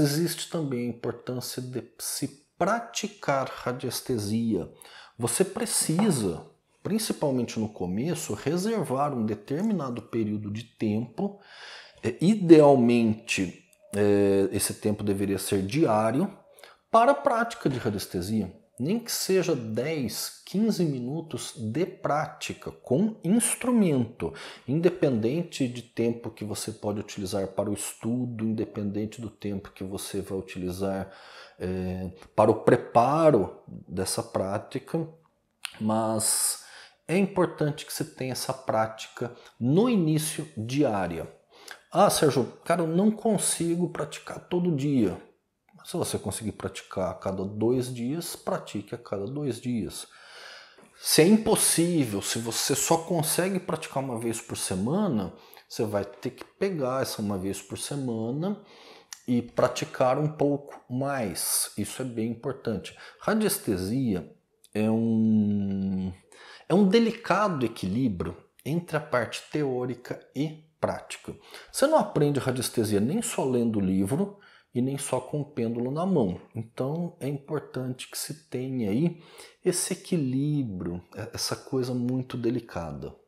existe também a importância de se praticar radiestesia. Você precisa, principalmente no começo, reservar um determinado período de tempo. É, idealmente, é, esse tempo deveria ser diário para a prática de radiestesia nem que seja 10, 15 minutos de prática com instrumento, independente de tempo que você pode utilizar para o estudo, independente do tempo que você vai utilizar é, para o preparo dessa prática, mas é importante que você tenha essa prática no início diária. Ah, Sérgio, cara, eu não consigo praticar todo dia se você conseguir praticar a cada dois dias, pratique a cada dois dias. Se é impossível, se você só consegue praticar uma vez por semana, você vai ter que pegar essa uma vez por semana e praticar um pouco mais. Isso é bem importante. Radiestesia é um, é um delicado equilíbrio entre a parte teórica e prática. Você não aprende radiestesia nem só lendo o livro, e nem só com o pêndulo na mão. Então é importante que se tenha aí esse equilíbrio, é, essa coisa muito delicada.